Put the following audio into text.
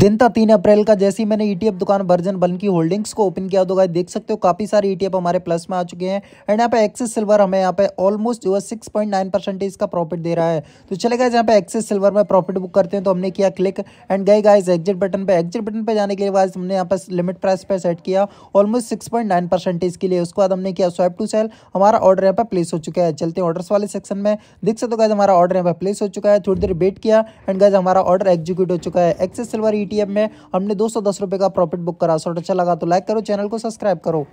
दिन था तीन अप्रैल का जैसे ही मैंने ईटीएफ e दुकान वर्जन बन की होल्डिंग्स को ओपन किया तो गाइस देख सकते हो काफी सारे ईटीएफ e हमारे प्लस में आ चुके हैं एंड यहाँ पे एक्सेस सिल्वर हमें यहाँ पे ऑलमोस्ट जो है सिक्स पॉइंट नाइन परसेंटेज का प्रॉफिट दे रहा है तो चले गए यहाँ पे एक्सेस सिल्वर में प्रॉफिट बुक करते हैं तो हमने किया क्लिक एंड गए गाइज एग्जिट बटन पर एग्जिट बटन पर जाने के लिए हमने यहाँ पे लिमिट प्राइस पर सेट किया ऑलमोस्ट सिक्स के लिए उसके बाद हमने किया स्वाइप टू सेल हमारा ऑर्डर यहाँ पे प्लेस हो चुका है चलते हैं वाले सेक्शन में देख सकते हो गाइज हमारा ऑर्डर यहाँ पर प्लेस हो चुका है थोड़ी देर वेट किया एंड गाइज हमारा ऑर्डर एग्जीक्यूट हो चुका है एक्सेस सिल्वर ईटीएम में हमने दो सौ का प्रॉफिट बुक करा शॉर्ट अच्छा लगा तो लाइक करो चैनल को सब्सक्राइब करो